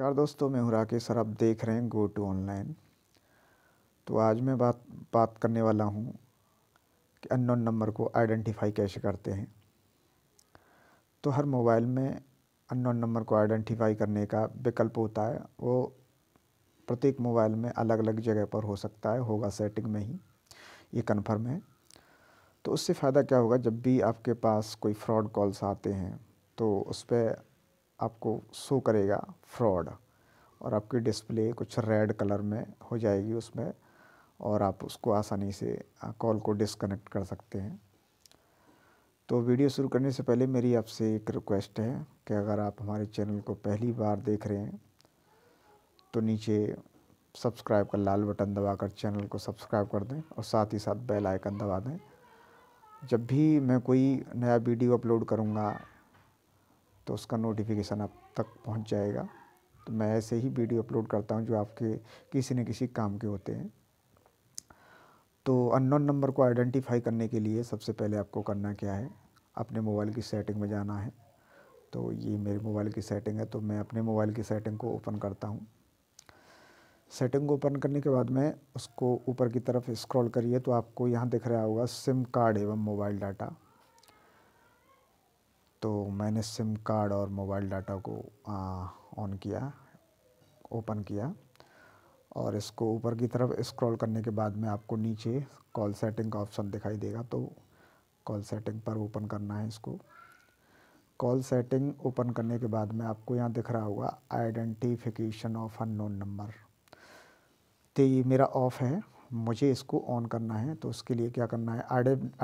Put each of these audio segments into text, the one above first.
नमस्कार दोस्तों मैं हूँ राकेश सर आप देख रहे हैं गो टू ऑनलाइन तो आज मैं बात बात करने वाला हूँ कि अननोन नंबर को आइडेंटिफाई कैसे करते हैं तो हर मोबाइल में अननोन नंबर को आइडेंटिफाई करने का विकल्प होता है वो प्रत्येक मोबाइल में अलग अलग जगह पर हो सकता है होगा सेटिंग में ही ये कन्फर्म है तो उससे फ़ायदा क्या होगा जब भी आपके पास कोई फ्रॉड कॉल्स आते हैं तो उस पर आपको शो करेगा फ्रॉड और आपकी डिस्प्ले कुछ रेड कलर में हो जाएगी उसमें और आप उसको आसानी से कॉल को डिसकनेक्ट कर सकते हैं तो वीडियो शुरू करने से पहले मेरी आपसे एक रिक्वेस्ट है कि अगर आप हमारे चैनल को पहली बार देख रहे हैं तो नीचे सब्सक्राइब का लाल बटन दबाकर चैनल को सब्सक्राइब कर दें और साथ ही साथ बेल आइकन दबा दें जब भी मैं कोई नया वीडियो अपलोड करूँगा तो उसका नोटिफिकेशन आप तक पहुंच जाएगा तो मैं ऐसे ही वीडियो अपलोड करता हूं जो आपके किसी न किसी काम के होते हैं तो अननोन नंबर को आइडेंटिफाई करने के लिए सबसे पहले आपको करना क्या है अपने मोबाइल की सेटिंग में जाना है तो ये मेरे मोबाइल की सेटिंग है तो मैं अपने मोबाइल की सेटिंग को ओपन करता हूँ सेटिंग को ओपन करने के बाद मैं उसको ऊपर की तरफ स्क्रॉल करिए तो आपको यहाँ दिख रहा होगा सिम कार्ड एवं मोबाइल डाटा तो मैंने सिम कार्ड और मोबाइल डाटा को ऑन किया ओपन किया और इसको ऊपर की तरफ स्क्रॉल करने के बाद में आपको नीचे कॉल सेटिंग का ऑप्शन दिखाई देगा तो कॉल सेटिंग पर ओपन करना है इसको कॉल सेटिंग ओपन करने के बाद में आपको यहाँ दिख रहा होगा आइडेंटिफिकेशन ऑफ नोन नंबर तो ये मेरा ऑफ़ है मुझे इसको ऑन करना है तो उसके लिए क्या करना है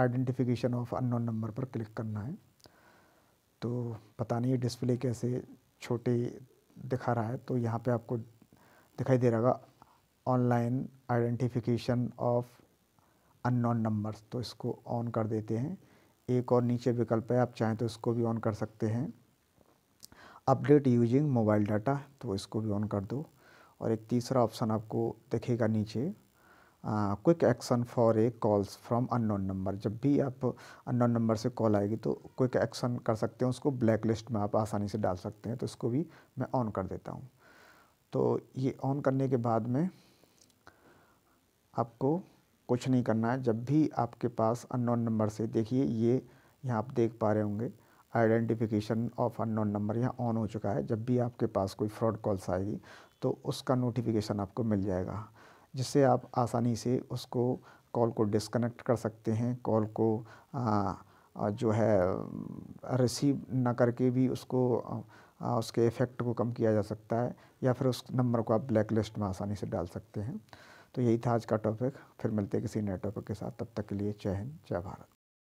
आइडेंटिफिकेशन ऑफ अन नंबर पर क्लिक करना है तो पता नहीं डिस्प्ले कैसे छोटे दिखा रहा है तो यहाँ पे आपको दिखाई दे रहा online identification of unknown numbers तो इसको ऑन कर देते हैं एक और नीचे विकल्प है आप चाहें तो इसको भी ऑन कर सकते हैं अपडेट यूजिंग मोबाइल डाटा तो इसको भी ऑन कर दो और एक तीसरा ऑप्शन आपको दिखेगा नीचे quick action for a calls from unknown number जब भी आप अननोन नंबर से कॉल आएगी तो क्विक एक्शन कर सकते हैं उसको ब्लैक लिस्ट में आप आसानी से डाल सकते हैं तो इसको भी मैं ऑन कर देता हूँ तो ये ऑन करने के बाद में आपको कुछ नहीं करना है जब भी आपके पास अननोन नंबर से देखिए ये यहाँ आप देख पा रहे होंगे आइडेंटिफिकेशन ऑफ अननोन नंबर यहाँ ऑन हो चुका है जब भी आपके पास कोई फ्रॉड कॉल्स आएगी तो उसका नोटिफिकेशन आपको मिल जाएगा जिससे आप आसानी से उसको कॉल को डिसकनेक्ट कर सकते हैं कॉल को आ, जो है रिसीव ना करके भी उसको आ, उसके इफ़ेक्ट को कम किया जा सकता है या फिर उस नंबर को आप ब्लैक लिस्ट में आसानी से डाल सकते हैं तो यही था आज का टॉपिक फिर मिलते किसी नए टॉपिक के साथ तब तक के लिए जय हिंद जय भारत